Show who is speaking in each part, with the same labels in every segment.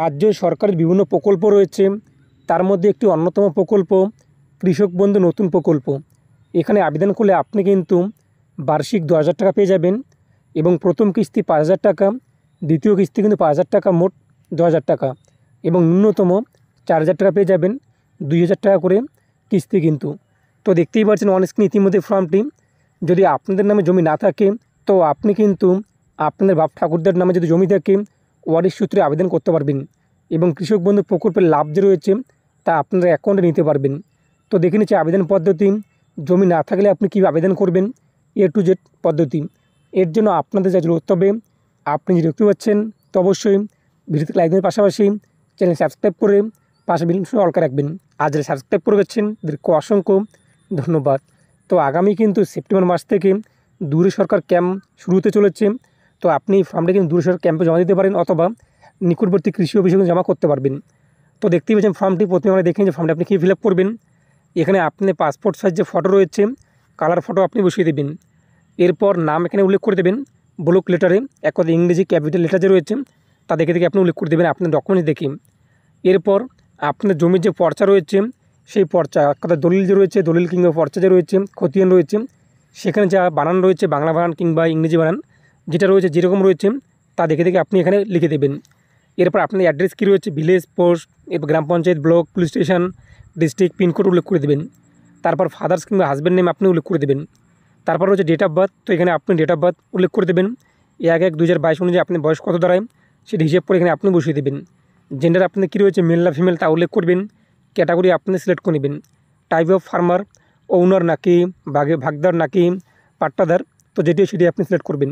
Speaker 1: রাজ্য সরকারের বিভিন্ন প্রকল্প রয়েছে তার মধ্যে একটি অন্যতম প্রকল্প কৃষক বন্ধু নতুন প্রকল্প এখানে আবেদন করলে আপনি কিন্তু বার্ষিক দু হাজার টাকা পেয়ে যাবেন এবং প্রথম কিস্তি পাঁচ হাজার টাকা দ্বিতীয় কিস্তি কিন্তু পাঁচ হাজার টাকা মোট দু হাজার টাকা এবং ন্যূনতম চার হাজার টাকা পেয়ে যাবেন দুই হাজার টাকা করে কিস্তি কিন্তু তো দেখতেই পাচ্ছেন অন স্ক্রিন ইতিমধ্যে ফর্মটি যদি আপনাদের নামে জমি না থাকে তো আপনি কিন্তু আপনাদের বাপ ঠাকুরদার নামে যদি জমি থাকে ওয়ার্ডের সূত্রে আবেদন করতে পারবেন এবং কৃষক বন্ধু প্রকল্পের লাভ যে রয়েছে তা আপনারা অ্যাকাউন্টে নিতে পারবেন তো দেখে নিচ্ছে আবেদন পদ্ধতি জমি না থাকলে আপনি কী আবেদন করবেন এ টু জেড পদ্ধতি এর জন্য আপনাদের যা করতে হবে আপনি যে দেখতে পাচ্ছেন তো অবশ্যই ভিডিওতে লাইক দেওয়ার পাশাপাশি চ্যানেল সাবস্ক্রাইব করে পাশে বিল অলকা রাখবেন আর যারা সাবস্ক্রাইব করে গেছেন তাদেরকে অসংখ্য ধন্যবাদ তো আগামী কিন্তু সেপ্টেম্বর মাস থেকে দূরে সরকার ক্যাম্প শুরু হতে চলেছে তো আপনি ফার্মটা কিন্তু দূরসর ক্যাম্পে জমা দিতে পারেন অথবা নিকটবর্তী কৃষি অফিসে জমা করতে পারবেন তো দেখতেই পাচ্ছেন ফর্মটি প্রথমে আমরা দেখেন যে ফর্মটি আপনি কী ফিল করবেন এখানে আপনি পাসপোর্ট সাইজ যে ফটো রয়েছে কালার ফটো আপনি বসিয়ে দেবেন এরপর নাম এখানে উল্লেখ করে দেবেন ব্লক লেটারে এক কথা ইংরেজি ক্যাপিটাল লেটার যে রয়েছে তা দেখে দেখে আপনি উল্লেখ করে দেবেন আপনার ডকুমেন্টস দেখে এরপর আপনার জমির যে পর্চা রয়েছে সেই পর্চা এক কথা দলিল যে রয়েছে দলিল কিংবা পর্চা যে রয়েছে খতিয়ান রয়েছে সেখানে যা বানান রয়েছে বাংলা বানান কিংবা ইংরেজি বানান যেটা রয়েছে যেরকম রয়েছে তা দেখে দেখে আপনি এখানে লিখে দেবেন এরপর আপনার অ্যাড্রেস কী রয়েছে ভিলেজ পোস্ট এরপর গ্রাম panchayat block police station district pincode উল্লেখ করে দেবেন তারপর ফাদার্স কিংবা হাজব্যান্ড নেম আপনি উল্লেখ করে দেবেন তারপর রয়েছে ডেট অফ বার্থ তো এখানে আপনি ডেট অফ বার্থ উল্লেখ করে দেবেন এক এক দু হাজার বাইশ অনুযায়ী আপনি বয়স কত দাঁড়ায় সেটা হিসেব করে এখানে আপনি বসিয়ে দেবেন জেন্ডার আপনার কী রয়েছে মেল না ফিমেল তা উল্লেখ করবেন ক্যাটাগরি আপনি সিলেক্ট করে নেবেন টাইপ অফ ফার্মার ওনার নাকি বাগে ভাগদার নাকি পাট্টাদার তো যেটি সেটি আপনি সিলেক্ট করবেন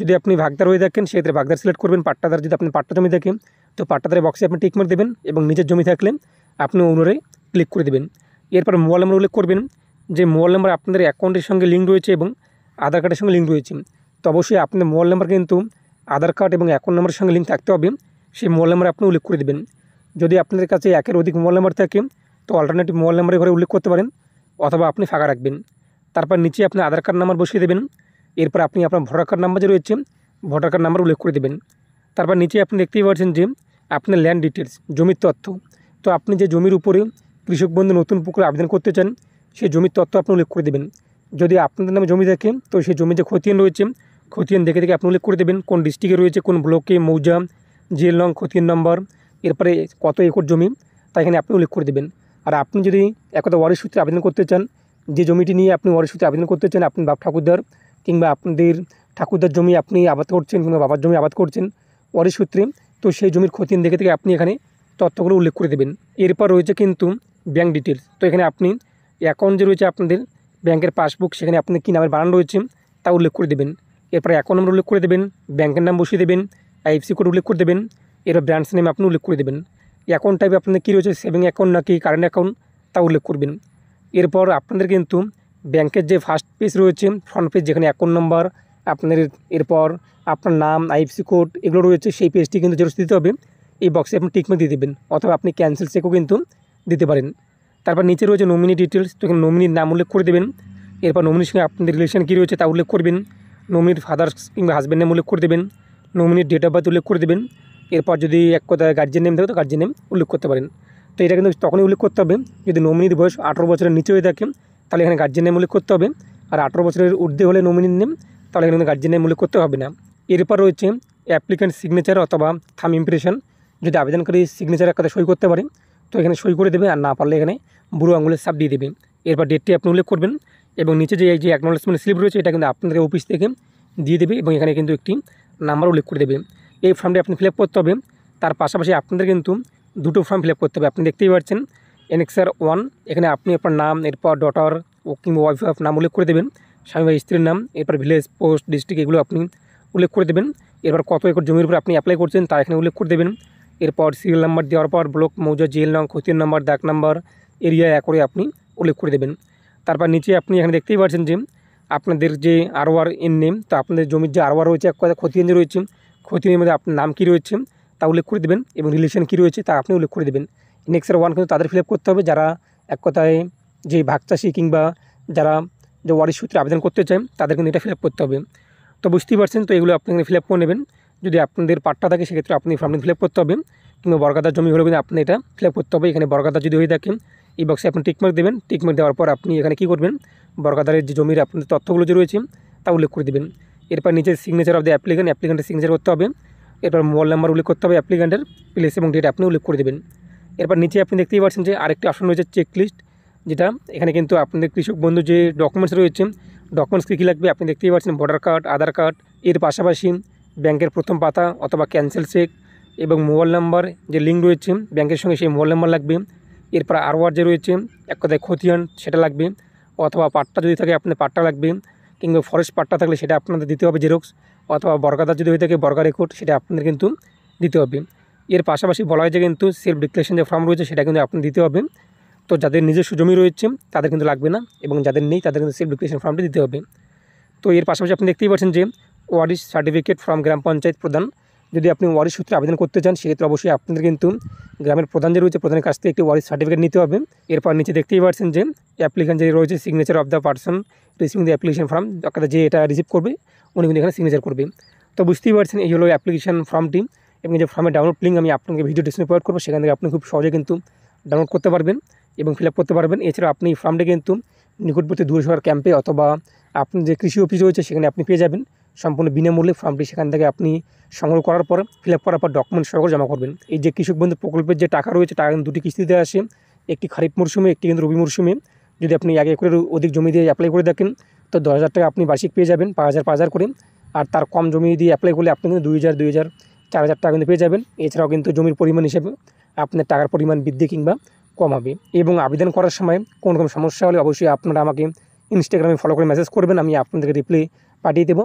Speaker 1: যদি আপনি ভাগদার হয়ে থাকেন সেক্ষেত্রে ভাগদার সিলেক্ট করবেন পাট্টাদার যদি আপনি পাট্টা জমি থাকেন তো পাট্টাদারের বক্সে আপনি টিকমার্ক দেবেন এবং নিজের জমি থাকলে আপনি ওনারে ক্লিক করে দেবেন এরপর মোবাইল নাম্বার উল্লেখ করবেন যে মোবাইল নাম্বার আপনাদের অ্যাকাউন্টের সঙ্গে লিঙ্ক রয়েছে এবং আধার কার্ডের সঙ্গে লিঙ্ক রয়েছে তো অবশ্যই আপনার মোবাইল নাম্বার কিন্তু আধার কার্ড এবং অ্যাকাউন্ট নাম্বারের সঙ্গে লিঙ্ক থাকতে হবে সেই মোবাইল নাম্বার আপনি উল্লেখ করে দেবেন যদি আপনাদের কাছে একের অধিক মোবাইল নাম্বার থাকে তো অল্টারনেটিভ মোবাইল নাম্বারের ঘরে উল্লেখ করতে পারেন অথবা আপনি ফাঁকা রাখবেন তারপর নিচে আপনি আধার কার্ড নাম্বার বসিয়ে দেবেন এরপর আপনি আপনার ভোটার কার্ড নাম্বার যে রয়েছে ভোটার কার্ড নাম্বার উল্লেখ করে দেবেন তারপর নিচে আপনি দেখতেই পাচ্ছেন যে আপনার ল্যান্ড ডিটেলস জমির তথ্য তো আপনি যে জমির উপরে কৃষক বন্ধু নতুন পুকুরে আবেদন করতে চান সেই জমির তথ্য আপনি উল্লেখ করে দেবেন যদি আপনাদের নামে জমি থাকে তো সেই জমি যে খতিয়ান রয়েছে খতিয়ান দেখে দেখে আপনি উল্লেখ করে দেবেন কোন ডিস্ট্রিক্টে রয়েছে কোন ব্লকে মৌজা জেল নং খতিয়ান নম্বর এরপরে কত একর জমি তা এখানে আপনি উল্লেখ করে দেবেন আর আপনি যদি একদা ওয়ারিশ সূত্রে আবেদন করতে চান যে জমিটি নিয়ে আপনি ওয়ারিশ সূত্রে আবেদন করতে চান আপনি বাপ ঠাকুরদার কিংবা আপনাদের ঠাকুরদার জমি আপনি আবাদ করছেন কিংবা বাবার জমি আবাদ করছেন পরের সূত্রে তো সেই জমির খতিন দেখে থেকে আপনি এখানে তথ্যগুলো উল্লেখ করে দেবেন এরপর রয়েছে কিন্তু ব্যাঙ্ক ডিটেলস তো এখানে আপনি অ্যাকাউন্ট যে রয়েছে আপনাদের ব্যাংকের পাসবুক সেখানে আপনি কী নামের বানান রয়েছে তা উল্লেখ করে দেবেন এরপর অ্যাকাউন্ট নাম্বার উল্লেখ করে দেবেন ব্যাংকের নাম বসিয়ে দেবেন আইএফসি কোড উল্লেখ করে দেবেন এরপর ব্রাঞ্চ নেম আপনি উল্লেখ করে দেবেন অ্যাকাউন্ট টাইপে আপনাদের কী রয়েছে সেভিং অ্যাকাউন্ট নাকি কারেন্ট অ্যাকাউন্ট তা উল্লেখ করবেন এরপর আপনাদের কিন্তু ব্যাংকের যে ফার্স্ট পেজ রয়েছে ফ্রন্ট পেজ যেখানে অ্যাকাউন্ট নম্বর আপনার এরপর আপনার নাম আইএফসি কোড এগুলো রয়েছে সেই পেজটি কিন্তু জেরক্স দিতে হবে এই বক্সে আপনি টিকমে দিয়ে দেবেন অথবা আপনি ক্যান্সেল চেকও কিন্তু দিতে পারেন তারপর নিচে রয়েছে নমিনি ডিটেলস তো এখানে নমিনির নাম উল্লেখ করে দেবেন এরপর নমিনির সঙ্গে আপনাদের রিলেশন কী রয়েছে তা উল্লেখ করবেন নমিনির ফাদার্স কিংবা হাজব্যান্ড নেম উল্লেখ করে দেবেন নমিনির ডেট অফ বার্থ উল্লেখ করে দেবেন এরপর যদি এক কথা গার্জেন নেম থাকে তো গার্জেন নেম উল্লেখ করতে পারেন তো এটা কিন্তু তখনই উল্লেখ করতে হবে যদি নমিনির বয়স আঠারো বছরের নিচে হয়ে থাকে তাহলে এখানে গার্জেন নেম উল্লেখ করতে হবে আর আঠেরো বছরের ঊর্ধ্বে হলে নমিনির নেম তাহলে এখানে গার্জেন নেম উল্লেখ করতে হবে না এরপর রয়েছে অ্যাপ্লিকেন্ট সিগনেচার অথবা থাম ইম্প্রেশন যদি আবেদনকারী সিগনেচার একটা সই করতে পারে তো এখানে সই করে দেবে আর না পারলে এখানে বুড়ো আঙুলের সাপ দিয়ে দেবে এরপর ডেটটি আপনি উল্লেখ করবেন এবং নিচে যে এই যে অ্যাকনোলেজমেন্ট স্লিপ রয়েছে এটা কিন্তু আপনাদের অফিস থেকে দিয়ে দেবে এবং এখানে কিন্তু একটি নাম্বার উল্লেখ করে দেবে এই ফর্মটি আপনি ফিল করতে হবে তার পাশাপাশি আপনাদের কিন্তু দুটো ফর্ম ফিল করতে হবে আপনি দেখতেই পাচ্ছেন এনএক্সআর ওয়ান এখানে আপনি আপনার নাম এরপর ডটার ও কিংবা ওয়াইফ নাম উল্লেখ করে দেবেন স্বামী বা স্ত্রীর নাম এরপর ভিলেজ পোস্ট ডিস্ট্রিক্ট এগুলো আপনি উল্লেখ করে দেবেন এরপর কত একর জমির উপর আপনি অ্যাপ্লাই করছেন তা এখানে উল্লেখ করে দেবেন এরপর সিরিয়াল নাম্বার দেওয়ার পর ব্লক মৌজা জেল নং ক্ষতির নাম্বার ডাক নাম্বার এরিয়া করে আপনি উল্লেখ করে দেবেন তারপর নিচে আপনি এখানে দেখতেই পাচ্ছেন যে আপনাদের যে আরওয়ার এন নেম তা আপনাদের জমির যে আরওয়ার রয়েছে এক কথা ক্ষতি রয়েছে ক্ষতি মধ্যে আপনার নাম কী রয়েছে তা উল্লেখ করে দেবেন এবং রিলেশন কী রয়েছে তা আপনি উল্লেখ করে দেবেন নেক্সের ওয়ান কিন্তু তাদের ফিল করতে হবে যারা এক কথায় যে ভাগচাষী কিংবা যারা যে ওয়ারিশ সূত্রে আবেদন করতে চায় তাদের কিন্তু এটা ফিল করতে হবে তো বুঝতেই পারছেন তো এগুলো আপনি ফিল করে নেবেন যদি আপনাদের পাট্টা থাকে সেক্ষেত্রে আপনি ফর্মটি ফিল করতে হবে কিংবা বরগাদার জমি হলে কিন্তু আপনি এটা ফিল করতে হবে এখানে বর্গাদার যদি হয়ে থাকে এই বক্সে আপনি টিকমার্ক দেবেন টিকমার্ক দেওয়ার পর আপনি এখানে কী করবেন বর্গাদারের যে জমির আপনাদের তথ্যগুলো যে রয়েছে তা উল্লেখ করে দেবেন এরপর নিজের সিগনেচার অফ দ্য অ্যাপ্লিকেন্ট অ্যাপ্লিকেন্টের সিগনেচার করতে হবে এরপর মোবাইল নাম্বার উল্লেখ করতে হবে অ্যাপ্লিকেন্টের প্লেস এবং ডেট আপনি উল্লেখ করে দেবেন এরপর নিচে আপনি দেখতেই পাচ্ছেন যে আরেকটি অপশন রয়েছে চেকলিস্ট যেটা এখানে কিন্তু আপনাদের কৃষক বন্ধু যে ডকুমেন্টস রয়েছে ডকুমেন্টস কী কী লাগবে আপনি দেখতেই পাচ্ছেন ভোটার কার্ড আধার কার্ড এর পাশাপাশি ব্যাংকের প্রথম পাতা অথবা ক্যান্সেল চেক এবং মোবাইল নাম্বার যে লিঙ্ক রয়েছে ব্যাংকের সঙ্গে সেই মোবাইল নাম্বার লাগবে এরপর আরওয়ার যে রয়েছে এক কথায় খতিয়ান সেটা লাগবে অথবা পাট্টা যদি থাকে আপনার পাট্টা লাগবে কিংবা ফরেস্ট পাট্টা থাকলে সেটা আপনাদের দিতে হবে জেরক্স অথবা বর্গাদার যদি হয়ে থাকে বর্গা রেকর্ড সেটা আপনাদের কিন্তু দিতে হবে এর পাশাপাশি বলা হয়েছে কিন্তু সেলফ ডিক্লারেশন যে ফর্ম রয়েছে সেটা কিন্তু আপনি দিতে হবে তো যাদের নিজস্ব জমি রয়েছে তাদের কিন্তু লাগবে না এবং যাদের নেই তাদের কিন্তু সেলফ ডিক্লারেশন ফর্মটি দিতে হবে তো এর পাশাপাশি আপনি দেখতেই পাচ্ছেন যে ওয়ারিস সার্টিফিকেট ফর্ম গ্রাম পঞ্চায়েত প্রধান যদি আপনি ওয়ারিস সূত্রে আবেদন করতে চান সেক্ষেত্রে অবশ্যই আপনাদের কিন্তু গ্রামের প্রধান যে রয়েছে প্রধানের কাছ থেকে একটি ওয়ারিশ সার্টিফিকেট নিতে হবে এরপর নিচে দেখতেই পাচ্ছেন যে অ্যাপ্লিকেশন যে রয়েছে signature of the person receiving the application form অর্থাৎ যে এটা রিসিভ করবে উনি কিন্তু এখানে সিগনেচার করবে তো বুঝতেই পারছেন এই হলো অ্যাপ্লিকেশন ফর্মটি এবং যে ফর্মের ডাউনলোড লিঙ্ক আমি আপনাকে ভিডিও ডিসক্রিপশনে প্রোভাইড করবো সেখান থেকে আপনি খুব সহজে কিন্তু ডাউনলোড করতে পারবেন এবং ফিল করতে পারবেন এছাড়াও আপনি এই ফর্মটা কিন্তু নিকটবর্তী দূর ক্যাম্পে অথবা আপনি যে কৃষি অফিস রয়েছে সেখানে আপনি পেয়ে যাবেন সম্পূর্ণ বিনামূল্যে ফর্মটি সেখান থেকে আপনি সংগ্রহ করার পর ফিল করার পর ডকুমেন্ট সহকারে জমা করবেন এই যে কৃষক বন্ধু প্রকল্পের যে টাকা রয়েছে টাকা দুটি কিস্তিতে আসে একটি খারিফ মরশুমে একটি কিন্তু রবি মরশুমে যদি আপনি এক একরের অধিক জমি দিয়ে অ্যাপ্লাই করে থাকেন তো দশ হাজার টাকা আপনি বার্ষিক পেয়ে যাবেন পাঁচ হাজার পাঁচ হাজার করে আর তার কম জমি দিয়ে অ্যাপ্লাই করলে আপনি কিন্তু দুই হাজার দুই হাজার চার হাজার টাকা কিন্তু পেয়ে যাবেন এছাড়াও কিন্তু জমির পরিমাণ হিসেবে আপনার টাকার পরিমাণ বৃদ্ধি কিংবা কম হবে এবং আবেদন করার সময় কোনো রকম সমস্যা হলে অবশ্যই আপনারা আমাকে ইনস্টাগ্রামে ফলো করে মেসেজ করবেন আমি আপনাদেরকে রিপ্লাই পাঠিয়ে দেবো